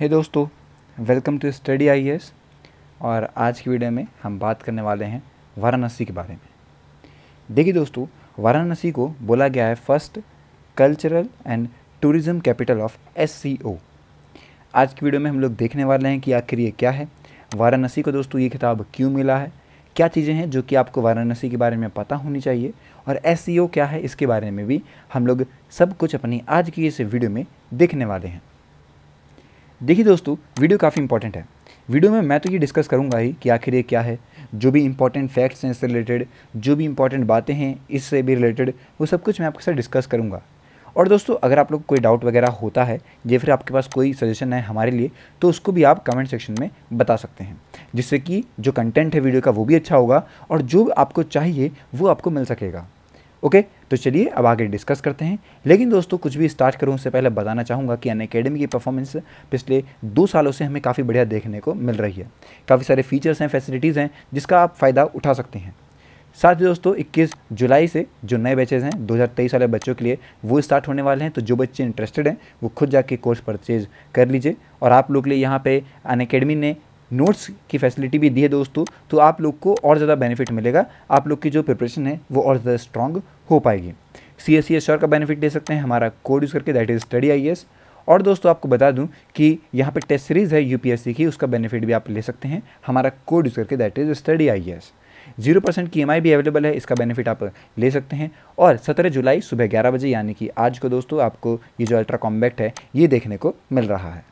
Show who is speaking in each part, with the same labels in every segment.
Speaker 1: हे hey दोस्तों welcome to Study I और आज की वीडियो में हम बात करने वाले हैं वाराणसी के बारे में देखिए दोस्तों वाराणसी को बोला गया है first cultural and tourism capital of S आज की वीडियो में हम लोग देखने वाले हैं कि आखिर ये क्या है वाराणसी को दोस्तों ये किताब क्यों मिला है क्या चीज़ें हैं जो कि आपको वाराणसी के बारे में पता होनी चाहिए और एस क्या है इसके बारे में भी हम लोग सब कुछ अपनी आज की इस वीडियो में देखने वाले हैं देखिए दोस्तों वीडियो काफ़ी इंपॉर्टेंट है वीडियो में मैं तो ये डिस्कस करूँगा ही कि आखिर ये क्या है जो भी इंपॉर्टेंट फैक्ट्स हैं इससे रिलेटेड जो भी इंपॉर्टेंट बातें हैं इससे भी रिलेटेड वो सब कुछ मैं आपके साथ डिस्कस करूँगा और दोस्तों अगर आप लोग कोई डाउट वगैरह होता है या फिर आपके पास कोई सजेशन है हमारे लिए तो उसको भी आप कमेंट सेक्शन में बता सकते हैं जिससे कि जो कंटेंट है वीडियो का वो भी अच्छा होगा और जो आपको चाहिए वो आपको मिल सकेगा ओके तो चलिए अब आगे डिस्कस करते हैं लेकिन दोस्तों कुछ भी स्टार्ट करूँ उससे पहले बताना चाहूँगा कि अन अकेडमी की परफॉर्मेंस पिछले दो सालों से हमें काफ़ी बढ़िया देखने को मिल रही है काफ़ी सारे फीचर्स हैं फैसिलिटीज़ हैं जिसका आप फ़ायदा उठा सकते हैं साथ ही दोस्तों 21 जुलाई से जो नए बैचेज हैं 2023 वाले बच्चों के लिए वो स्टार्ट होने वाले हैं तो जो बच्चे इंटरेस्टेड हैं वो खुद जाके कोर्स परचेज कर लीजिए और आप लोग के लिए यहाँ पे अन ने नोट्स की फैसिलिटी भी दी है दोस्तों तो आप लोग को और ज़्यादा बेनिफिट मिलेगा आप लोग की जो प्रिपरेशन है वो और ज़्यादा स्ट्रॉन्ग हो पाएगी सी एस सी एस का बेनिफिट ले सकते हैं हमारा कोड यूज़ करके that is Study I S और दोस्तों आपको बता दूं कि यहाँ पे टेस्ट सीरीज़ है यूपीएससी की उसका बेनिफिट भी आप ले सकते हैं हमारा कोड यूज़ करके that is Study I S zero percent की एम भी अवेलेबल है इसका बेनिफिट आप ले सकते हैं और सत्रह जुलाई सुबह ग्यारह बजे यानी कि आज को दोस्तों आपको ये जो अल्ट्रा कॉम्बैक्ट है ये देखने को मिल रहा है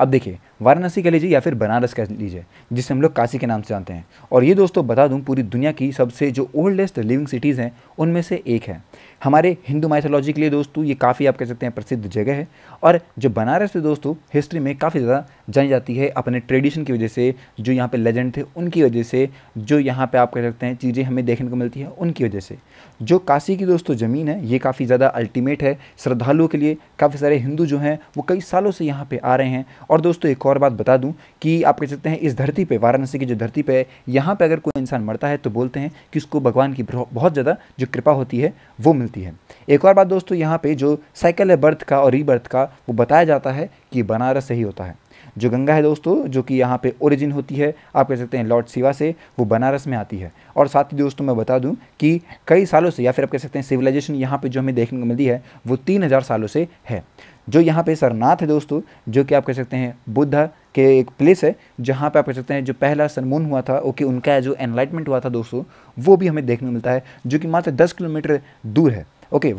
Speaker 1: अब देखिए वाराणसी कह लीजिए या फिर बनारस कह लीजिए जिसे हम लोग काशी के नाम से जानते हैं और ये दोस्तों बता दूं पूरी दुनिया की सबसे जो ओल्डेस्ट लिविंग सिटीज़ हैं उनमें से एक है हमारे हिंदू माइथोलॉजी के लिए दोस्तों ये काफ़ी आप कह सकते हैं प्रसिद्ध जगह है और जो बनारस है दोस्तों हिस्ट्री में काफ़ी ज़्यादा जानी जाती है अपने ट्रेडिशन की वजह से जो यहाँ पर लेजेंड थे उनकी वजह से जो यहाँ पर आप कह सकते हैं चीज़ें हमें देखने को मिलती हैं उनकी वजह से जो काशी की दोस्तों ज़मीन है ये काफ़ी ज़्यादा अल्टीमेट है श्रद्धालुओं के लिए काफ़ी सारे हिंदू जो हैं वो कई सालों से यहाँ पर आ रहे हैं और दोस्तों एक और बात बता दूं कि आप कह सकते हैं इस धरती पे वाराणसी की जो धरती पे है यहाँ पे अगर कोई इंसान मरता है तो बोलते हैं कि उसको भगवान की बहुत ज़्यादा जो कृपा होती है वो मिलती है एक और बात दोस्तों यहाँ पर जो साइकिल है बर्थ का और रीबर्थ का वो बताया जाता है कि बनारस से ही होता है जो गंगा है दोस्तों जो कि यहाँ पे ओरिजिन होती है आप कह सकते हैं लॉर्ड शिवा से वो बनारस में आती है और साथ ही दोस्तों मैं बता दूँ कि कई सालों से या फिर आप कह सकते हैं सिविलाइजेशन यहाँ पर जो हमें देखने को मिलती है वो तीन हज़ार सालों से है जो यहाँ पे सरनाथ है दोस्तों जो कि आप कह सकते हैं बुद्ध के एक प्लेस है जहाँ पे आप कह सकते हैं जो पहला सनमून हुआ था ओके उनका जो एनलाइटमेंट हुआ था दोस्तों वो भी हमें देखने को मिलता है जो कि मात्र दस किलोमीटर दूर है ओके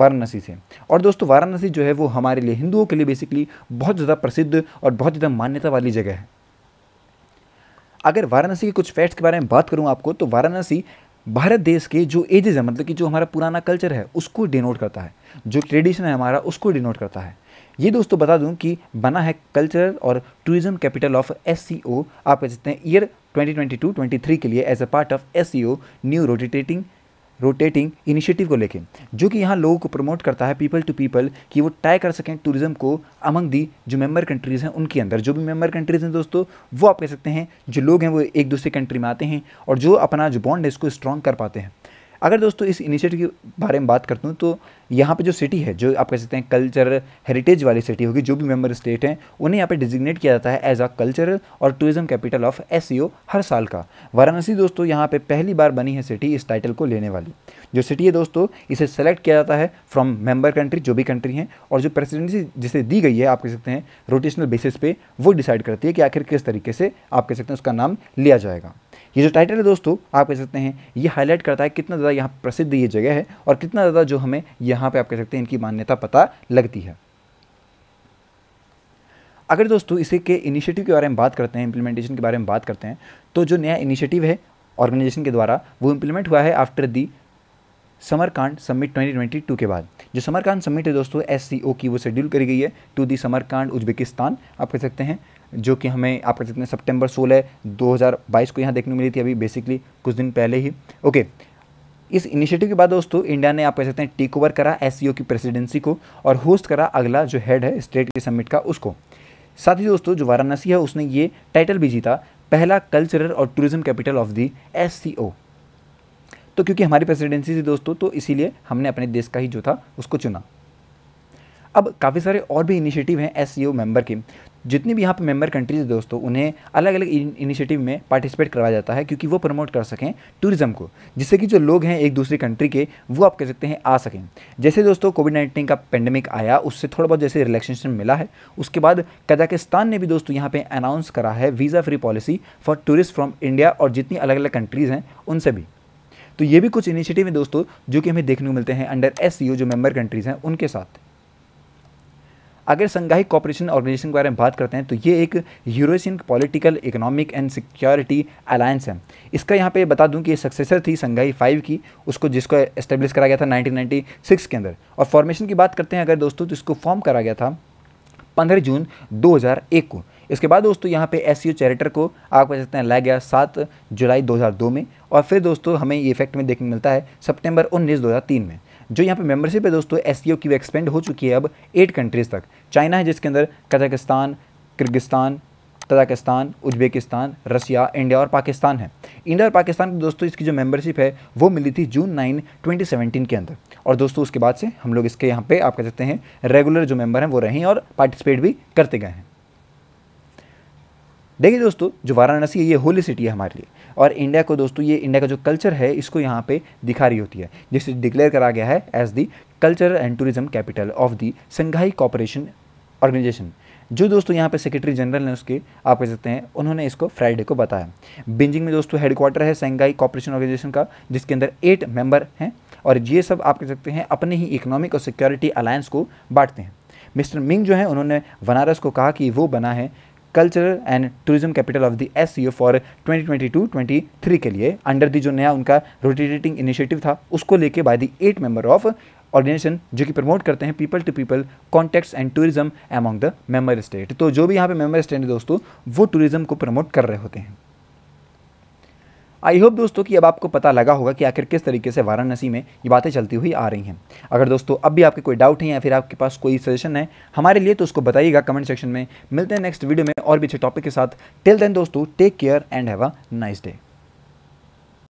Speaker 1: वाराणसी से और दोस्तों वाराणसी जो है वो हमारे लिए हिंदुओं के लिए बेसिकली बहुत ज़्यादा प्रसिद्ध और बहुत ज़्यादा मान्यता वाली जगह है अगर वाराणसी के कुछ फैक्ट्स के बारे में बात करूँ आपको तो वाराणसी भारत देश के जो एजेज है मतलब कि जो हमारा पुराना कल्चर है उसको डिनोट करता है जो ट्रेडिशन है हमारा उसको डिनोट करता है ये दोस्तों बता दूं कि बना है कल्चर और टूरिज्म कैपिटल ऑफ एस आप कह सकते हैं ईयर 2022-23 के लिए as a part of S C O new rotating rotating initiative को लेके जो कि यहाँ लोगों को प्रमोट करता है पीपल टू पीपल कि वो ट्राई कर सकें टूरिज्म को अमंग दी जो मेंबर कंट्रीज़ हैं उनके अंदर जो भी मेंबर कंट्रीज़ हैं दोस्तों वो आप कह सकते हैं जो लोग हैं वो एक दूसरे कंट्री में आते हैं और जो अपना जो बॉन्ड है इसको स्ट्रॉन्ग कर पाते हैं अगर दोस्तों इस इनिशिएटिव के बारे में बात करता हूँ तो यहाँ पे जो सिटी है जो आप कह सकते हैं कल्चर हेरिटेज वाली सिटी होगी जो भी मेंबर स्टेट हैं उन्हें यहाँ पे डिजिग्नेट किया जाता है एज अ कल्चरल और टूरिज्म कैपिटल ऑफ एस हर साल का वाराणसी दोस्तों यहाँ पे पहली बार बनी है सिटी इस टाइटल को लेने वाली जो सिटी है दोस्तों इसे सेलेक्ट किया जाता है फ्रॉम मेंबर कंट्री जो भी कंट्री हैं और जो प्रेसिडेंसी जिसे दी गई है आप कह सकते हैं रोटेशनल बेसिस पे वो डिसाइड करती है कि आखिर किस तरीके से आप कह सकते हैं उसका नाम लिया जाएगा ये जो टाइटल है दोस्तों आप कह सकते हैं ये हाईलाइट करता है कितना ज़्यादा यहाँ प्रसिद्ध ये जगह है और कितना ज़्यादा जो हमें यहाँ पर आप कह सकते हैं इनकी मान्यता पता लगती है अगर दोस्तों इसी के इनिशिएटिव के बारे में बात करते हैं इम्प्लीमेंटेशन के बारे में बात करते हैं तो जो नया इनिशिएटिव है ऑर्गेनाइजेशन के द्वारा वो इम्प्लीमेंट हुआ है आफ्टर दी समरकांड समिट 2022 के बाद जो समरकांड समिट है दोस्तों एस की वो शेड्यूल करी गई है टू दी समरकांड उज्बेकिस्तान आप कह सकते हैं जो कि हमें आप कह सकते हैं सितंबर 16 2022 को यहाँ देखने मिली थी अभी बेसिकली कुछ दिन पहले ही ओके इस इनिशिएटिव के बाद दोस्तों इंडिया ने आप कह सकते हैं टेक ओवर करा एस की प्रेसिडेंसी को और होस्ट करा अगला जो हेड है स्टेट के समिट का उसको साथ ही दोस्तों जो वाराणसी है उसने ये टाइटल भी जीता पहला कल्चरल और tourism capital of the S तो क्योंकि हमारी प्रेसिडेंसी थी दोस्तों तो इसीलिए हमने अपने देश का ही जो था उसको चुना अब काफ़ी सारे और भी इनिशिएटिव हैं एस मेंबर e के जितनी भी यहाँ पे मेंबर कंट्रीज़ दोस्तों उन्हें अलग अलग इनिशिएटिव में पार्टिसिपेट करवाया जाता है क्योंकि वो प्रमोट कर सकें टूरिज़्म को जिससे कि जो लोग हैं एक दूसरी कंट्री के वो आप कह सकते हैं आ सकें जैसे दोस्तों कोविड नाइन्टीन का पेंडेमिक आया उससे थोड़ा बहुत जैसे रिलैक्सेशन मिला है उसके बाद कजाकिस्तान ने भी दोस्तों यहाँ पर अनाउंस करा है visa free policy for tourist from India और जितनी अलग अलग कंट्रीज़ हैं उनसे भी तो ये भी कुछ इनिशिएटिव है दोस्तों जो कि हमें देखने को मिलते हैं अंडर एस e जो मेम्बर कंट्रीज़ हैं उनके साथ अगर संघाई कॉपरेशन ऑर्गेनाइजेशन के बारे में बात करते हैं तो ये एक Eurasian political economic and security alliance है इसका यहाँ पे बता दूं कि ये सक्सेसर थी संघाई फाइव की उसको जिसको एस्टेब्लिश करा गया था 1996 के अंदर और फॉर्मेशन की बात करते हैं अगर दोस्तों तो इसको फॉर्म करा गया था पंद्रह जून दो को इसके बाद दोस्तों यहाँ पे एस चैरेटर को आप कह सकते हैं लाया गया सात जुलाई 2002 में और फिर दोस्तों हमें ये इफेक्ट में देखने मिलता है सितंबर हज़ार 2003 में जो यहाँ पे मेंबरशिप है दोस्तों एस की वो एक्सपेंड हो चुकी है अब एट कंट्रीज़ तक चाइना है जिसके अंदर Kazakhstan Kyrgyzstan Tajikistan Uzbekistan Russia India और पाकिस्तान है इंडिया और पाकिस्तान की दोस्तों इसकी जो मेंबरशिप है वो मिली थी जून नाइन 2017 के अंदर और दोस्तों उसके बाद से हम लोग इसके यहाँ पे आप कह सकते हैं रेगुलर जो मेंबर हैं वो रहे और पार्टिसिपेट भी करते गए हैं देखिए दोस्तों जो वाराणसी है ये होली सिटी है हमारे लिए और इंडिया को दोस्तों ये इंडिया का जो कल्चर है इसको यहाँ पे दिखा रही होती है जिसे डिक्लेयर करा गया है as the culture and tourism capital of the Shanghai cooperation organisation जो दोस्तों यहाँ पे सेक्रेटरी जनरल हैं उसके आप कह सकते हैं उन्होंने इसको फ्राइडे को बताया बीजिंग में दोस्तों हेडक्वार्टर है संघाई कॉपरेशन ऑर्गेनाइजेशन का जिसके अंदर एट मेंबर हैं और ये सब आप कह सकते हैं अपने ही इकोनॉमिक और सिक्योरिटी अलायंस को बांटते हैं मिस्टर मिंग जो है उन्होंने बनारस को कहा कि वो बना है cultural and tourism capital of the S for 2022-23 के लिए अंडर दी जो नया उनका रोटेटिंग इनिशिएटिव था उसको लेके by the eight member of organisation जो कि प्रमोट करते हैं people to people contacts and tourism among the member state तो जो भी यहाँ पे मेंबर स्टेट है दोस्तों वो टूरिज्म को प्रमोट कर रहे होते हैं आई होप दोस्तों कि अब आपको पता लगा होगा कि आखिर किस तरीके से वाराणसी में ये बातें चलती हुई आ रही हैं अगर दोस्तों अब भी आपके कोई डाउट है या फिर आपके पास कोई सजेशन है हमारे लिए तो उसको बताइएगा कमेंट सेक्शन में मिलते हैं नेक्स्ट वीडियो में और भी अच्छे टॉपिक के साथ टिल देन दोस्तों take care and have a nice day